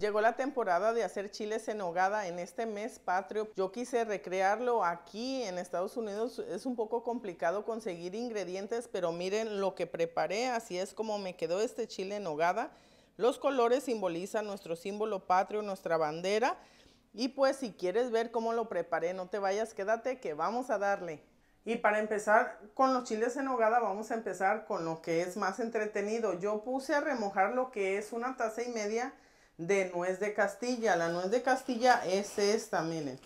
Llegó la temporada de hacer chiles en hogada en este mes patrio. Yo quise recrearlo aquí en Estados Unidos. Es un poco complicado conseguir ingredientes, pero miren lo que preparé. Así es como me quedó este chile en hogada. Los colores simbolizan nuestro símbolo patrio, nuestra bandera. Y pues si quieres ver cómo lo preparé, no te vayas, quédate que vamos a darle. Y para empezar con los chiles en hogada, vamos a empezar con lo que es más entretenido. Yo puse a remojar lo que es una taza y media de nuez de castilla. La nuez de castilla es esta, miren.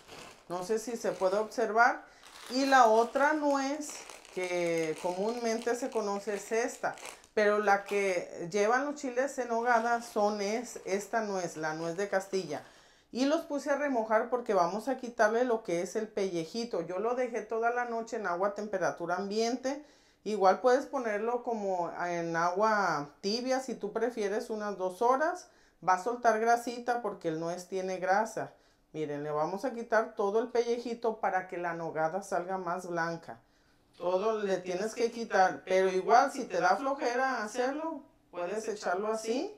No sé si se puede observar. Y la otra nuez que comúnmente se conoce es esta. Pero la que llevan los chiles en hogada son es, esta nuez, la nuez de castilla. Y los puse a remojar porque vamos a quitarle lo que es el pellejito. Yo lo dejé toda la noche en agua a temperatura ambiente. Igual puedes ponerlo como en agua tibia si tú prefieres unas dos horas va a soltar grasita porque el nuez tiene grasa. Miren, le vamos a quitar todo el pellejito para que la nogada salga más blanca. Todo le tienes que quitar, pero igual si te da flojera hacerlo, puedes echarlo así.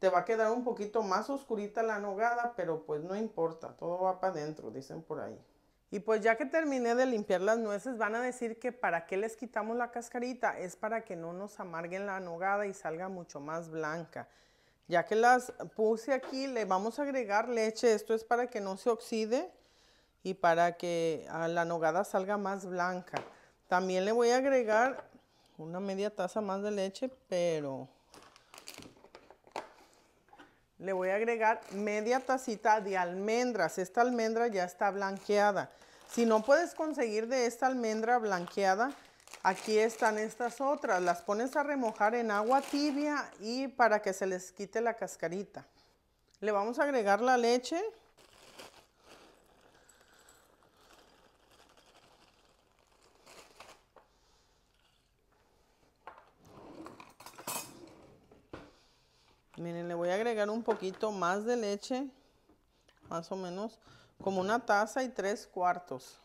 Te va a quedar un poquito más oscurita la nogada, pero pues no importa, todo va para adentro, dicen por ahí. Y pues ya que terminé de limpiar las nueces, van a decir que para qué les quitamos la cascarita, es para que no nos amarguen la nogada y salga mucho más blanca. Ya que las puse aquí, le vamos a agregar leche. Esto es para que no se oxide y para que ah, la nogada salga más blanca. También le voy a agregar una media taza más de leche, pero le voy a agregar media tacita de almendras. Esta almendra ya está blanqueada. Si no puedes conseguir de esta almendra blanqueada, Aquí están estas otras, las pones a remojar en agua tibia y para que se les quite la cascarita. Le vamos a agregar la leche. Miren, le voy a agregar un poquito más de leche, más o menos como una taza y tres cuartos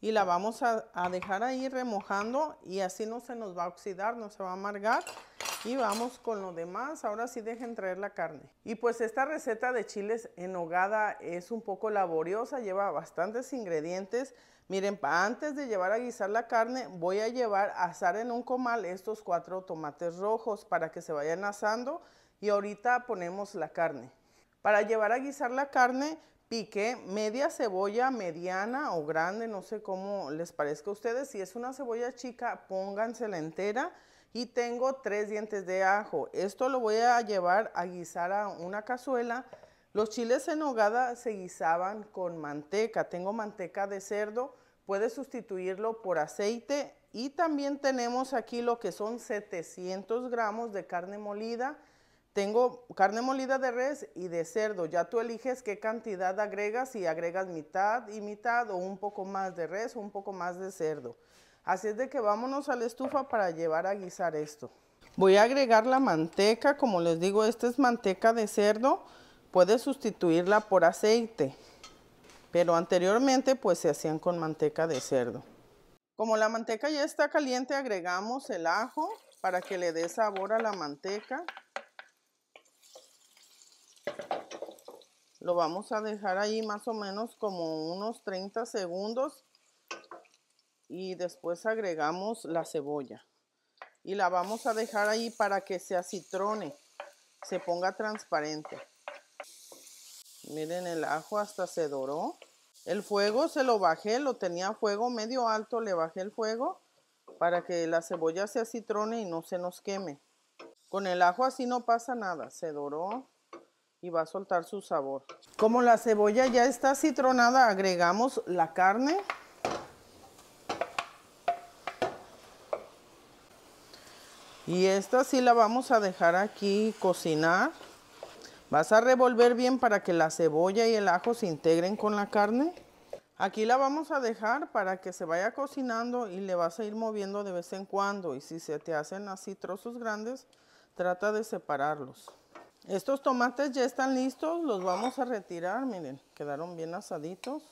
y la vamos a, dejar ahí remojando y así no se nos va a oxidar, no se va a amargar. Y vamos con lo demás, ahora sí dejen traer la carne. Y pues esta receta de chiles en hogada es un poco laboriosa, lleva bastantes ingredientes. Miren, antes de llevar a guisar la carne, voy a llevar a asar en un comal estos cuatro tomates rojos para que se vayan asando y ahorita ponemos la carne. Para llevar a guisar la carne, piqué media cebolla mediana o grande, no sé cómo les parezca a ustedes. Si es una cebolla chica, póngansela entera. Y tengo tres dientes de ajo. Esto lo voy a llevar a guisar a una cazuela. Los chiles en nogada se guisaban con manteca. Tengo manteca de cerdo. Puedes sustituirlo por aceite. Y también tenemos aquí lo que son 700 gramos de carne molida tengo carne molida de res y de cerdo. Ya tú eliges qué cantidad agregas, y agregas mitad y mitad o un poco más de res o un poco más de cerdo. Así es de que vámonos a la estufa para llevar a guisar esto. Voy a agregar la manteca, como les digo, esta es manteca de cerdo. Puedes sustituirla por aceite, pero anteriormente pues se hacían con manteca de cerdo. Como la manteca ya está caliente, agregamos el ajo para que le dé sabor a la manteca. Lo vamos a dejar ahí más o menos como unos 30 segundos y después agregamos la cebolla y la vamos a dejar ahí para que se acitrone, se ponga transparente. Miren el ajo hasta se doró. El fuego se lo bajé, lo tenía fuego medio alto, le bajé el fuego para que la cebolla se acitrone y no se nos queme. Con el ajo así no pasa nada, se doró, va a soltar su sabor. Como la cebolla ya está citronada, agregamos la carne. Y esta sí la vamos a dejar aquí cocinar. Vas a revolver bien para que la cebolla y el ajo se integren con la carne. Aquí la vamos a dejar para que se vaya cocinando y le vas a ir moviendo de vez en cuando. Y si se te hacen así trozos grandes, trata de separarlos. Estos tomates ya están listos, los vamos a retirar, miren, quedaron bien asaditos.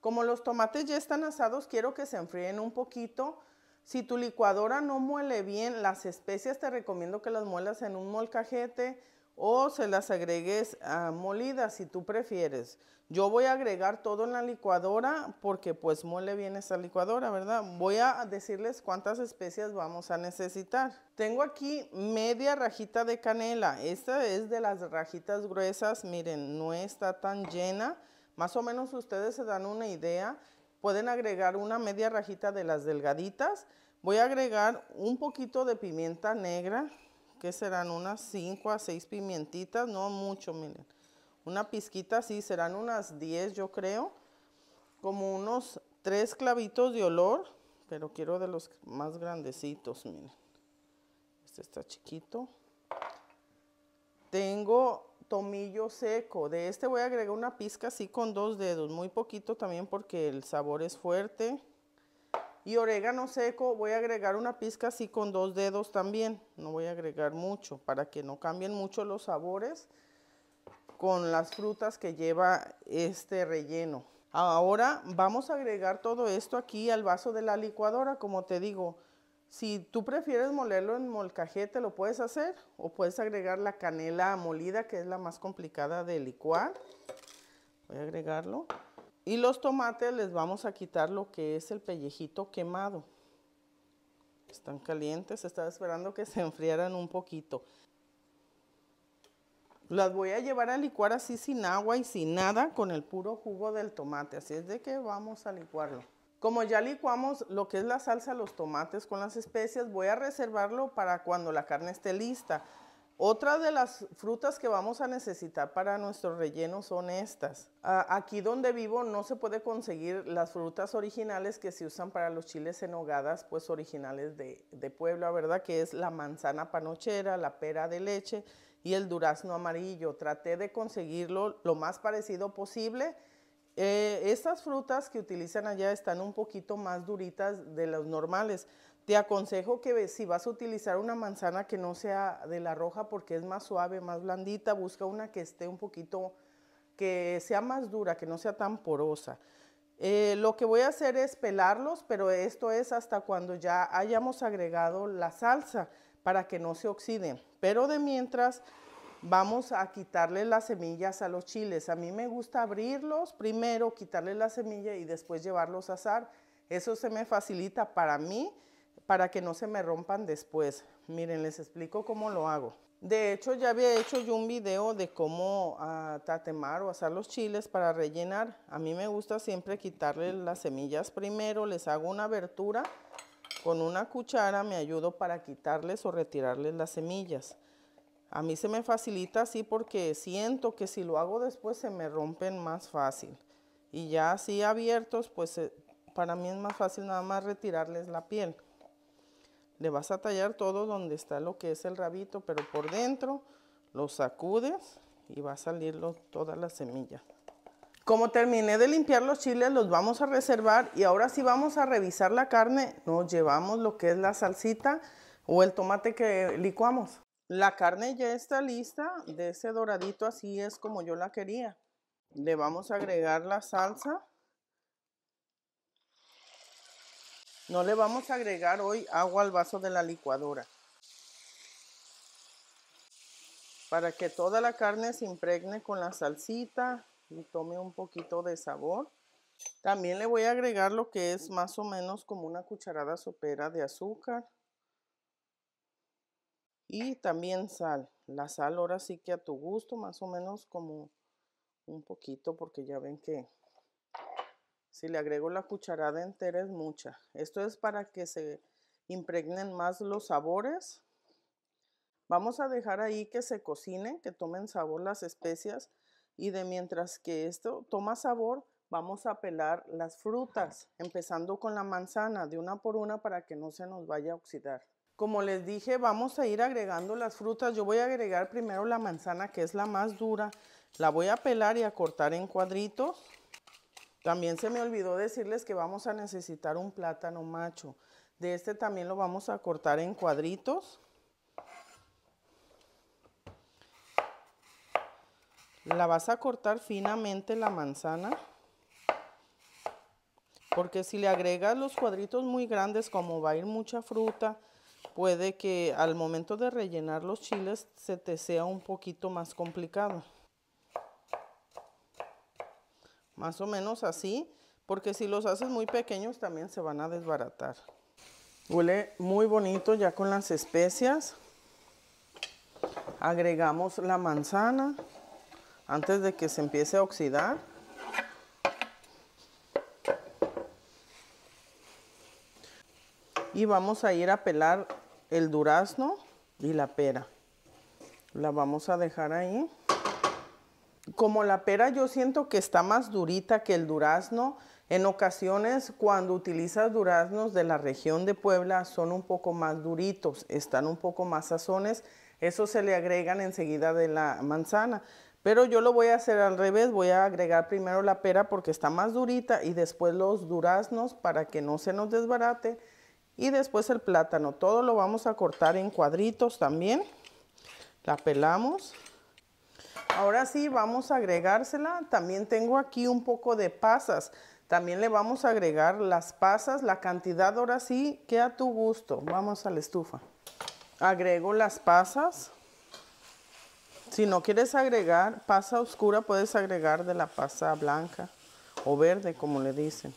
Como los tomates ya están asados, quiero que se enfríen un poquito. Si tu licuadora no muele bien las especias, te recomiendo que las muelas en un molcajete, o se las agregues molidas si tú prefieres. Yo voy a agregar todo en la licuadora porque pues mole bien esa licuadora, ¿verdad? Voy a decirles cuántas especias vamos a necesitar. Tengo aquí media rajita de canela. Esta es de las rajitas gruesas, miren, no está tan llena. Más o menos ustedes se dan una idea. Pueden agregar una media rajita de las delgaditas. Voy a agregar un poquito de pimienta negra, que serán unas 5 a 6 pimientitas, no mucho, miren. Una pizquita así, serán unas 10 yo creo, como unos 3 clavitos de olor, pero quiero de los más grandecitos, miren. Este está chiquito. Tengo tomillo seco. De este voy a agregar una pizca así con dos dedos, muy poquito también porque el sabor es fuerte. Y orégano seco voy a agregar una pizca así con dos dedos también. No voy a agregar mucho para que no cambien mucho los sabores con las frutas que lleva este relleno. Ahora vamos a agregar todo esto aquí al vaso de la licuadora, como te digo. Si tú prefieres molerlo en molcajete, lo puedes hacer o puedes agregar la canela molida, que es la más complicada de licuar. Voy a agregarlo. Y los tomates les vamos a quitar lo que es el pellejito quemado. Están calientes, estaba esperando que se enfriaran un poquito. Las voy a llevar a licuar así sin agua y sin nada con el puro jugo del tomate. Así es de que vamos a licuarlo. Como ya licuamos lo que es la salsa, los tomates con las especias, voy a reservarlo para cuando la carne esté lista. Otra de las frutas que vamos a necesitar para nuestro relleno son estas. Ah, aquí donde vivo no se puede conseguir las frutas originales que se usan para los chiles en hogadas, pues originales de, de Puebla, ¿verdad? Que es la manzana panochera, la pera de leche y el durazno amarillo. Traté de conseguirlo lo más parecido posible. Eh, estas frutas que utilizan allá están un poquito más duritas de las normales. Te aconsejo que si vas a utilizar una manzana que no sea de la roja porque es más suave, más blandita, busca una que esté un poquito, que sea más dura, que no sea tan porosa. Eh, lo que voy a hacer es pelarlos, pero esto es hasta cuando ya hayamos agregado la salsa para que no se oxiden. Pero de mientras vamos a quitarle las semillas a los chiles. A mí me gusta abrirlos primero, quitarle la semilla y después llevarlos a asar. Eso se me facilita para mí para que no se me rompan después. Miren, les explico cómo lo hago. De hecho, ya había hecho yo un video de cómo ah, tatemar o asar los chiles para rellenar. A mí me gusta siempre quitarle las semillas primero, les hago una abertura. Con una cuchara me ayudo para quitarles o retirarles las semillas. A mí se me facilita así porque siento que si lo hago después se me rompen más fácil. Y ya así abiertos, pues eh, para mí es más fácil nada más retirarles la piel. Le vas a tallar todo donde está lo que es el rabito, pero por dentro lo sacudes y va a salirlo toda la semilla. Como terminé de limpiar los chiles, los vamos a reservar y ahora sí vamos a revisar la carne. Nos llevamos lo que es la salsita o el tomate que licuamos. La carne ya está lista, de ese doradito así es como yo la quería. Le vamos a agregar la salsa. No le vamos a agregar hoy agua al vaso de la licuadora. Para que toda la carne se impregne con la salsita y tome un poquito de sabor. También le voy a agregar lo que es más o menos como una cucharada sopera de azúcar. Y también sal. La sal ahora sí que a tu gusto, más o menos como un poquito porque ya ven que si le agrego la cucharada entera es mucha. Esto es para que se impregnen más los sabores. Vamos a dejar ahí que se cocinen, que tomen sabor las especias. Y de mientras que esto toma sabor, vamos a pelar las frutas, empezando con la manzana, de una por una para que no se nos vaya a oxidar. Como les dije, vamos a ir agregando las frutas. Yo voy a agregar primero la manzana, que es la más dura. La voy a pelar y a cortar en cuadritos. También se me olvidó decirles que vamos a necesitar un plátano macho. De este también lo vamos a cortar en cuadritos. La vas a cortar finamente la manzana. Porque si le agregas los cuadritos muy grandes, como va a ir mucha fruta, puede que al momento de rellenar los chiles se te sea un poquito más complicado. Más o menos así, porque si los haces muy pequeños también se van a desbaratar. Huele muy bonito ya con las especias. Agregamos la manzana antes de que se empiece a oxidar. Y vamos a ir a pelar el durazno y la pera. La vamos a dejar ahí como la pera yo siento que está más durita que el durazno. En ocasiones cuando utilizas duraznos de la región de Puebla son un poco más duritos, están un poco más sazones. Eso se le agregan enseguida de la manzana. Pero yo lo voy a hacer al revés, voy a agregar primero la pera porque está más durita y después los duraznos para que no se nos desbarate. Y después el plátano, todo lo vamos a cortar en cuadritos también. La pelamos. Ahora sí, vamos a agregársela. También tengo aquí un poco de pasas. También le vamos a agregar las pasas, la cantidad ahora sí que a tu gusto. Vamos a la estufa. Agrego las pasas. Si no quieres agregar pasa oscura, puedes agregar de la pasa blanca o verde, como le dicen.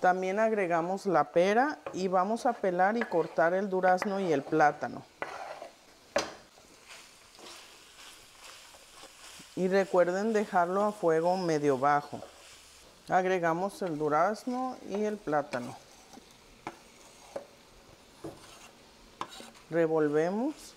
También agregamos la pera y vamos a pelar y cortar el durazno y el plátano. y recuerden dejarlo a fuego medio bajo. Agregamos el durazno y el plátano. Revolvemos.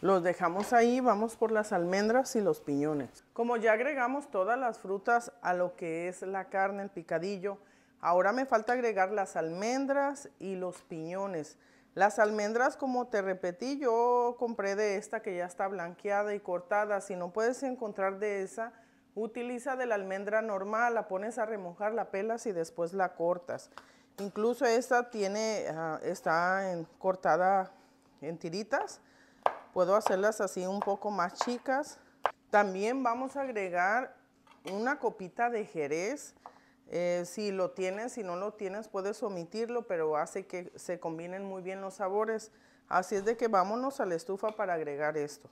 Los dejamos ahí, vamos por las almendras y los piñones. Como ya agregamos todas las frutas a lo que es la carne, el picadillo, ahora me falta agregar las almendras y los piñones. Las almendras, como te repetí, yo compré de esta que ya está blanqueada y cortada. Si no puedes encontrar de esa, utiliza de la almendra normal, la pones a remojar, la pelas y después la cortas. Incluso esta tiene, ah, está cortada en tiritas. Puedo hacerlas así un poco más chicas. También vamos a agregar una copita de jerez. Eh, si lo tienes, si no lo tienes, puedes omitirlo, pero hace que se combinen muy bien los sabores. Así es de que vámonos a la estufa para agregar esto.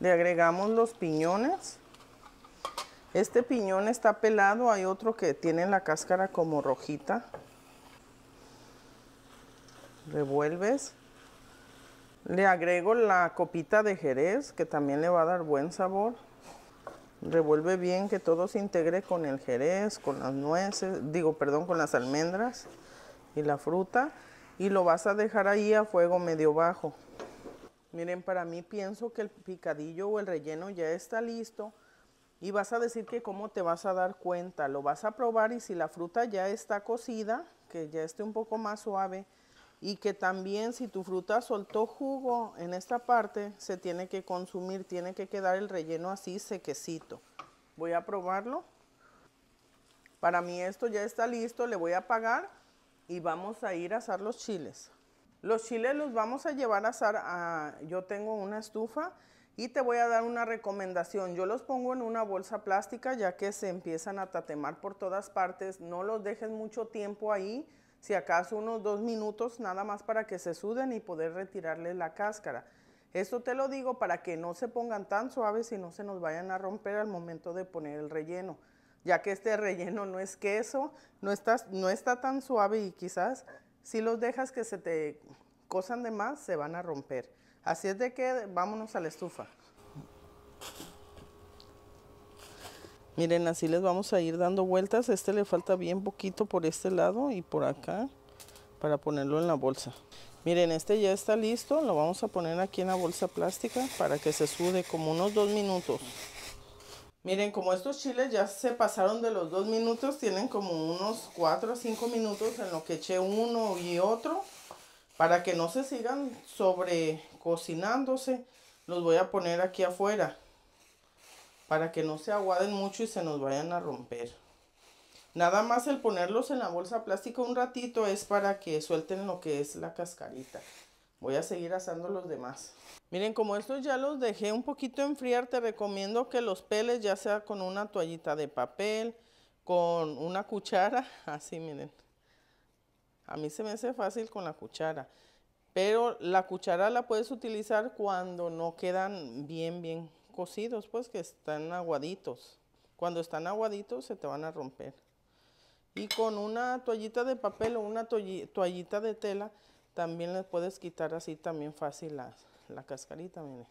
Le agregamos los piñones. Este piñón está pelado, hay otro que tiene la cáscara como rojita. Revuelves. Le agrego la copita de jerez, que también le va a dar buen sabor. Revuelve bien que todo se integre con el jerez, con las nueces, digo, perdón, con las almendras y la fruta. Y lo vas a dejar ahí a fuego medio bajo. Miren, para mí pienso que el picadillo o el relleno ya está listo. Y vas a decir que cómo te vas a dar cuenta. Lo vas a probar y si la fruta ya está cocida, que ya esté un poco más suave, y que también si tu fruta soltó jugo en esta parte, se tiene que consumir, tiene que quedar el relleno así sequecito. Voy a probarlo. Para mí esto ya está listo, le voy a apagar y vamos a ir a asar los chiles. Los chiles los vamos a llevar a asar, yo tengo una estufa y te voy a dar una recomendación. Yo los pongo en una bolsa plástica ya que se empiezan a tatemar por todas partes. No los dejes mucho tiempo ahí si acaso unos dos minutos nada más para que se suden y poder retirarles la cáscara. Esto te lo digo para que no se pongan tan suaves y no se nos vayan a romper al momento de poner el relleno, ya que este relleno no es queso, no está, no está tan suave y quizás si los dejas que se te cosan de más se van a romper. Así es de que vámonos a la estufa. Miren, así les vamos a ir dando vueltas. Este le falta bien poquito por este lado y por acá para ponerlo en la bolsa. Miren, este ya está listo. Lo vamos a poner aquí en la bolsa plástica para que se sude como unos dos minutos. Miren, como estos chiles ya se pasaron de los dos minutos, tienen como unos 4 a 5 minutos en lo que eché uno y otro. Para que no se sigan sobre cocinándose, los voy a poner aquí afuera para que no se aguaden mucho y se nos vayan a romper. Nada más el ponerlos en la bolsa plástica un ratito es para que suelten lo que es la cascarita. Voy a seguir asando los demás. Miren, como estos ya los dejé un poquito enfriar, te recomiendo que los peles ya sea con una toallita de papel, con una cuchara, así miren. A mí se me hace fácil con la cuchara, pero la cuchara la puedes utilizar cuando no quedan bien, bien cocidos, pues que están aguaditos. Cuando están aguaditos se te van a romper. Y con una toallita de papel o una toallita de tela también les puedes quitar así también fácil la, cascarita, miren.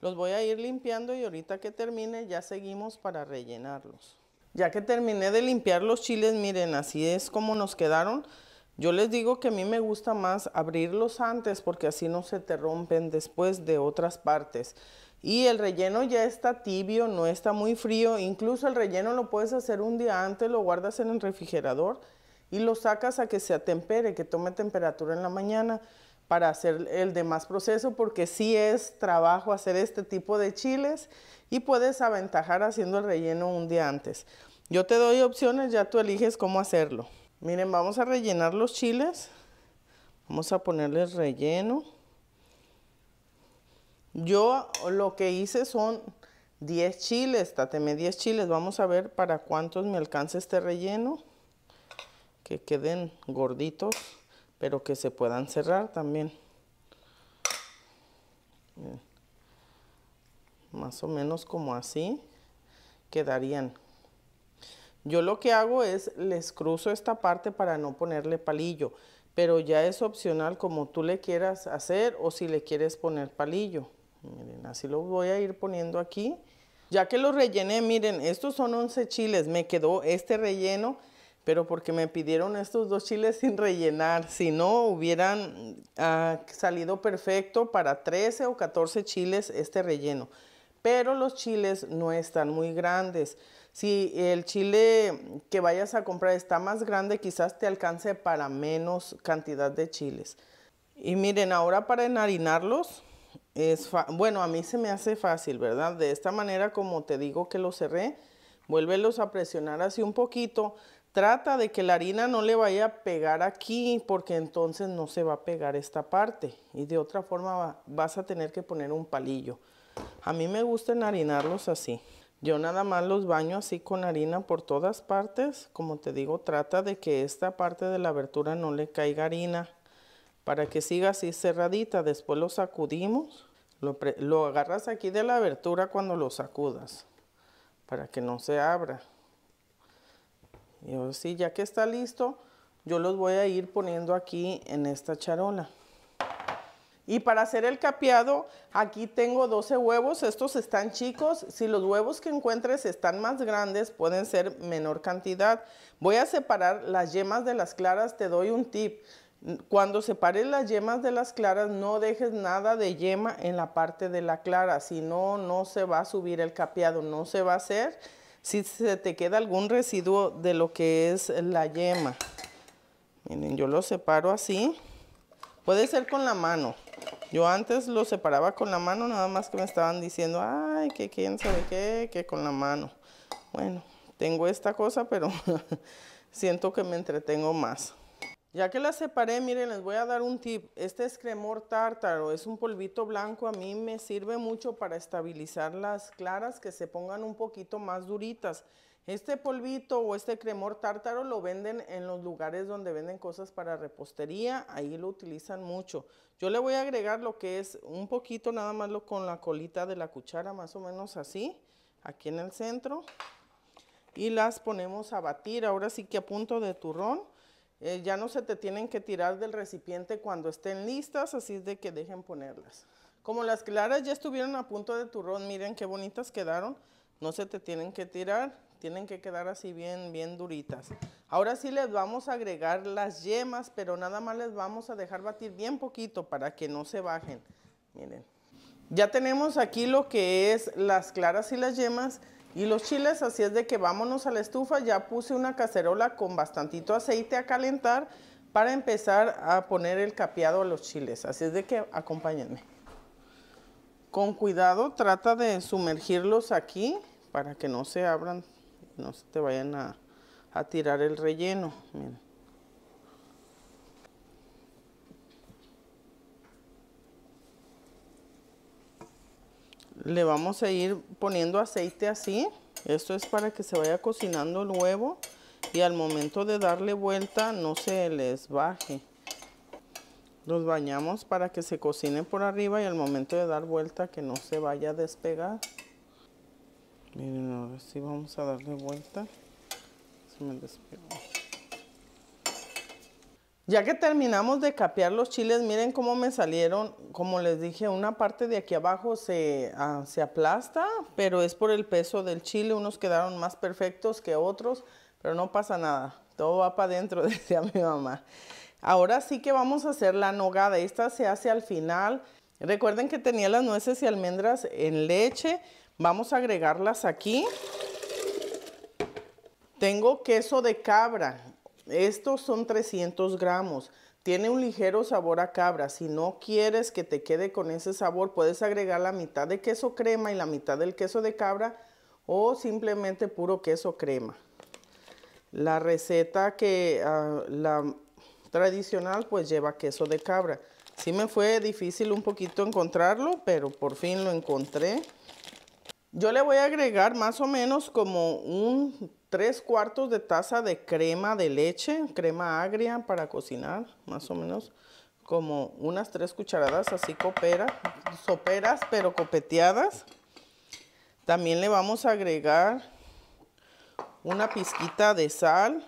Los voy a ir limpiando y ahorita que termine ya seguimos para rellenarlos. Ya que terminé de limpiar los chiles, miren, así es como nos quedaron. Yo les digo que a mí me gusta más abrirlos antes porque así no se te rompen después de otras partes. Y el relleno ya está tibio, no está muy frío. Incluso el relleno lo puedes hacer un día antes, lo guardas en el refrigerador y lo sacas a que se atempere, que tome temperatura en la mañana para hacer el demás proceso, porque sí es trabajo hacer este tipo de chiles y puedes aventajar haciendo el relleno un día antes. Yo te doy opciones, ya tú eliges cómo hacerlo. Miren, vamos a rellenar los chiles. Vamos a ponerles relleno. Yo lo que hice son 10 chiles, tateme 10 chiles. Vamos a ver para cuántos me alcanza este relleno. Que queden gorditos, pero que se puedan cerrar también. Más o menos como así quedarían. Yo lo que hago es les cruzo esta parte para no ponerle palillo, pero ya es opcional como tú le quieras hacer o si le quieres poner palillo. Miren, así lo voy a ir poniendo aquí. Ya que lo rellené, miren, estos son 11 chiles. Me quedó este relleno, pero porque me pidieron estos dos chiles sin rellenar. Si no, hubieran ah, salido perfecto para 13 o 14 chiles este relleno. Pero los chiles no están muy grandes. Si el chile que vayas a comprar está más grande, quizás te alcance para menos cantidad de chiles. Y miren, ahora para enharinarlos, es bueno, a mí se me hace fácil, ¿verdad? De esta manera, como te digo que lo cerré, vuélvelos a presionar así un poquito. Trata de que la harina no le vaya a pegar aquí, porque entonces no se va a pegar esta parte. Y de otra forma vas a tener que poner un palillo. A mí me gusta enharinarlos así. Yo nada más los baño así con harina por todas partes. Como te digo, trata de que esta parte de la abertura no le caiga harina para que siga así cerradita. Después lo sacudimos. Lo, agarras aquí de la abertura cuando lo sacudas para que no se abra. Y ahora sí, ya que está listo, yo los voy a ir poniendo aquí en esta charola. Y para hacer el capeado, aquí tengo 12 huevos. Estos están chicos. Si los huevos que encuentres están más grandes, pueden ser menor cantidad. Voy a separar las yemas de las claras. Te doy un tip. Cuando separes las yemas de las claras, no dejes nada de yema en la parte de la clara, si no, no se va a subir el capeado, no se va a hacer si se te queda algún residuo de lo que es la yema. Miren, yo lo separo así. Puede ser con la mano. Yo antes lo separaba con la mano, nada más que me estaban diciendo, ay, que quién sabe qué, que con la mano. Bueno, tengo esta cosa, pero siento que me entretengo más. Ya que las separé, miren, les voy a dar un tip. Este es cremor tártaro, es un polvito blanco. A mí me sirve mucho para estabilizar las claras, que se pongan un poquito más duritas. Este polvito o este cremor tártaro lo venden en los lugares donde venden cosas para repostería. Ahí lo utilizan mucho. Yo le voy a agregar lo que es un poquito nada más lo, con la colita de la cuchara, más o menos así, aquí en el centro. Y las ponemos a batir. Ahora sí que a punto de turrón. Eh, ya no se te tienen que tirar del recipiente cuando estén listas, así es de que dejen ponerlas. Como las claras ya estuvieron a punto de turrón, miren qué bonitas quedaron. No se te tienen que tirar, tienen que quedar así bien, bien duritas. Ahora sí les vamos a agregar las yemas, pero nada más les vamos a dejar batir bien poquito para que no se bajen. Miren, ya tenemos aquí lo que es las claras y las yemas. Y los chiles, así es de que vámonos a la estufa. Ya puse una cacerola con bastantito aceite a calentar para empezar a poner el capeado a los chiles. Así es de que acompáñenme. Con cuidado trata de sumergirlos aquí para que no se abran, no se te vayan a, a tirar el relleno. Miren. le vamos a ir poniendo aceite así. Esto es para que se vaya cocinando el huevo y al momento de darle vuelta no se les baje. Los bañamos para que se cocine por arriba y al momento de dar vuelta que no se vaya a despegar. Miren, ahora sí vamos a darle vuelta. Se me despegó. Ya que terminamos de capear los chiles, miren cómo me salieron. Como les dije, una parte de aquí abajo se, ah, se aplasta, pero es por el peso del chile. Unos quedaron más perfectos que otros, pero no pasa nada. Todo va para adentro, decía mi mamá. Ahora sí que vamos a hacer la nogada. Esta se hace al final. Recuerden que tenía las nueces y almendras en leche. Vamos a agregarlas aquí. Tengo queso de cabra. Estos son 300 gramos. Tiene un ligero sabor a cabra. Si no quieres que te quede con ese sabor, puedes agregar la mitad de queso crema y la mitad del queso de cabra o simplemente puro queso crema. La receta que ah, la tradicional pues lleva queso de cabra. Sí me fue difícil un poquito encontrarlo, pero por fin lo encontré. Yo le voy a agregar más o menos como un tres cuartos de taza de crema de leche, crema agria para cocinar, más o menos como unas tres cucharadas así copera, soperas pero copeteadas. También le vamos a agregar una pizquita de sal,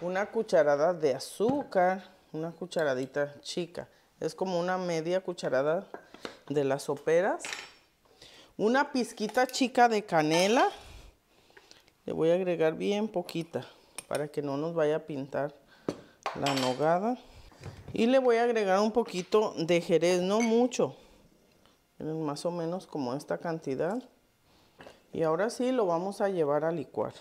una cucharada de azúcar, una cucharadita chica. Es como una media cucharada de las soperas una pizquita chica de canela. Le voy a agregar bien poquita para que no nos vaya a pintar la nogada. Y le voy a agregar un poquito de jerez, no mucho. Más o menos como esta cantidad. Y ahora sí lo vamos a llevar a licuar.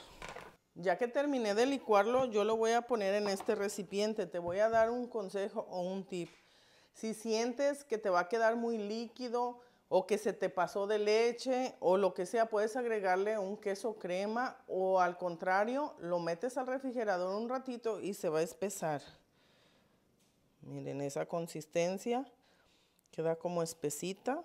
Ya que terminé de licuarlo, yo lo voy a poner en este recipiente. Te voy a dar un consejo o un tip. Si sientes que te va a quedar muy líquido, o que se te pasó de leche o lo que sea, puedes agregarle un queso crema o al contrario, lo metes al refrigerador un ratito y se va a espesar. Miren esa consistencia, queda como espesita.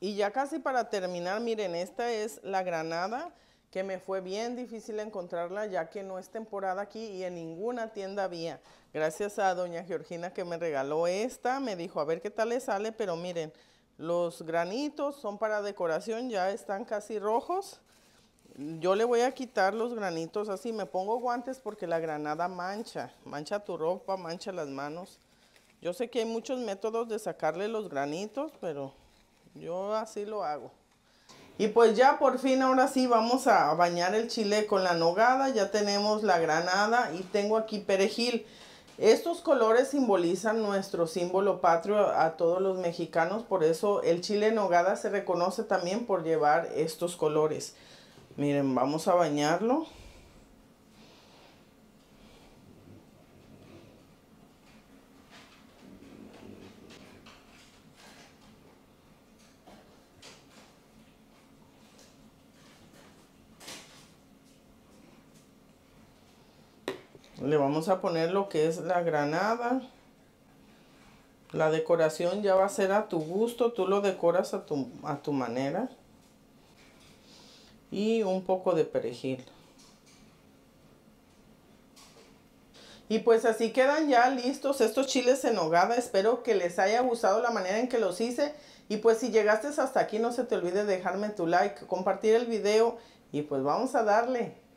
Y ya casi para terminar, miren, esta es la granada que me fue bien difícil encontrarla ya que no es temporada aquí y en ninguna tienda había. Gracias a doña Georgina que me regaló esta, me dijo a ver qué tal le sale, pero miren, los granitos son para decoración, ya están casi rojos. Yo le voy a quitar los granitos así, me pongo guantes porque la granada mancha, mancha tu ropa, mancha las manos. Yo sé que hay muchos métodos de sacarle los granitos, pero yo así lo hago. Y pues ya por fin, ahora sí, vamos a bañar el chile con la nogada. Ya tenemos la granada y tengo aquí perejil. Estos colores simbolizan nuestro símbolo patrio a todos los mexicanos, por eso el chile en nogada se reconoce también por llevar estos colores. Miren, vamos a bañarlo. le vamos a poner lo que es la granada. La decoración ya va a ser a tu gusto, tú lo decoras a tu, manera. Y un poco de perejil. Y pues así quedan ya listos estos chiles en hogada. Espero que les haya gustado la manera en que los hice. Y pues si llegaste hasta aquí no se te olvide dejarme tu like, compartir el video y pues vamos a darle.